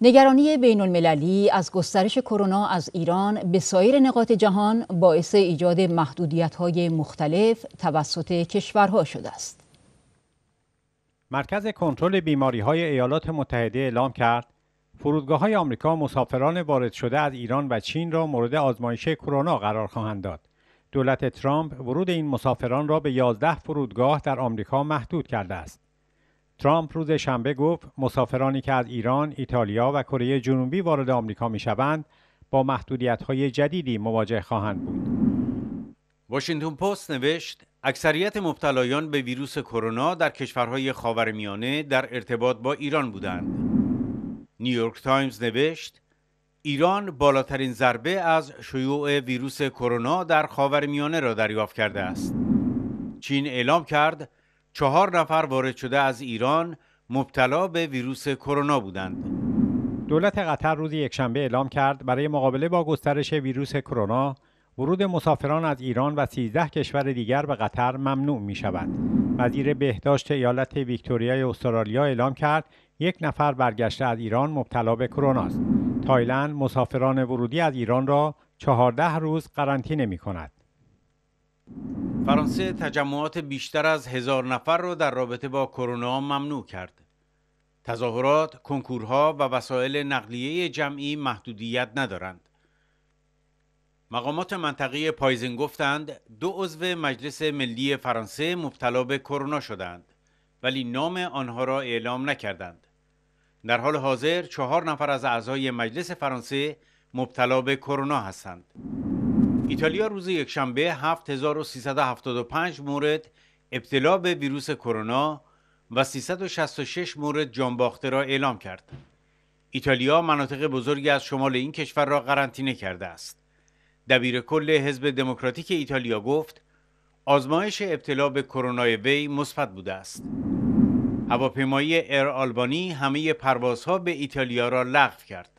نگرانی بین المللی از گسترش کرونا از ایران به سایر نقاط جهان باعث ایجاد محدودیت های مختلف توسط کشورها شده است. مرکز کنترل بیماری های ایالات متحده اعلام کرد فرودگاه های آمریکا مسافران وارد شده از ایران و چین را مورد آزمایش کرونا قرار خواهند داد. دولت ترامپ ورود این مسافران را به 11 فرودگاه در آمریکا محدود کرده است. ترامپ روز شنبه گفت مسافرانی که از ایران، ایتالیا و کره جنوبی وارد آمریکا شوند با های جدیدی مواجه خواهند بود. واشنگتن پست نوشت اکثریت مبتلایان به ویروس کرونا در کشورهای خاورمیانه در ارتباط با ایران بودند. نیویورک تایمز نوشت ایران بالاترین ضربه از شیوع ویروس کرونا در خاورمیانه را دریافت کرده است. چین اعلام کرد چهار نفر وارد شده از ایران مبتلا به ویروس کرونا بودند. دولت قطر روز یکشنبه اعلام کرد برای مقابله با گسترش ویروس کرونا ورود مسافران از ایران و 13 کشور دیگر به قطر ممنوع می شود. وزیر بهداشت ایالت ویکتوریای استرالیا اعلام کرد یک نفر برگشته از ایران مبتلا به کرونا است. تایلند مسافران ورودی از ایران را 14 روز قرنطینه می کند. فرانسه تجمعات بیشتر از هزار نفر را در رابطه با کرونا ممنوع کرد. تظاهرات، کنکورها و وسایل نقلیه جمعی محدودیت ندارند. مقامات منطقه پایزن گفتند دو عضو مجلس ملی فرانسه مبتلا به کرونا شدند ولی نام آنها را اعلام نکردند. در حال حاضر چهار نفر از اعضای مجلس فرانسه مبتلا به کرونا هستند. ایتالیا روز یکشنبه 7375 مورد ابتلا به ویروس کرونا و 366 مورد جانباخته را اعلام کرد. ایتالیا مناطق بزرگی از شمال این کشور را قرنطینه کرده است. دبیر کل حزب دموکراتیک ایتالیا گفت آزمایش ابتلا به کرونا وی مثبت بوده است. هواپیمایی ایر آلبانی همه پروازها به ایتالیا را لغو کرد.